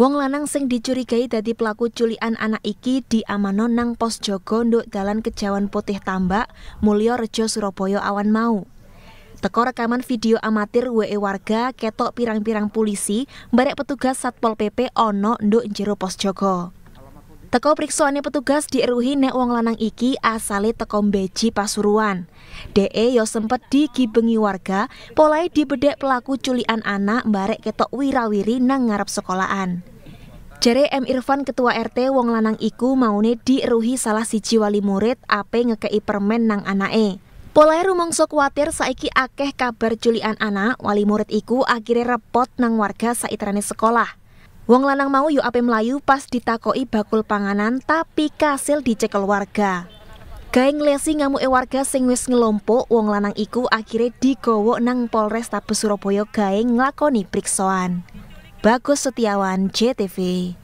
Wong lanang sing dicurigai dadi pelaku culian anak iki diamano nang pos jaga nduk dalan Kejawan Putih Tambak, Mulyo Rejo Surabaya awan mau. Teko rekaman video amatir WE warga ketok pirang-pirang polisi, barek petugas Satpol PP ono nduk jero pos jaga. Teko periksaannya petugas dieruhi nek wong lanang iki asale teko Beji Pasuruan. DE yo ya sempet digibengi warga, polai dibedek pelaku culian anak mbarek ketok wirawiri nang ngarep sekolahan. Jare M Irfan ketua RT wong lanang iku maune dieruhi salah siji wali murid ape ngekei permen nang anake. Polai sok kuatir saiki akeh kabar culian anak, wali murid iku akhirnya repot nang warga saitrane sekolah. Wong lanang mau yuk ape melayu pas ditakoi bakul panganan tapi kasil dicek keluarga. Gaeng lesi e warga sing wis ngelompok wong lanang iku akhirnya digowo nang Polres Tabes Surabaya gaeng nglakoni periksaan. Bagus Setiawan, JTV.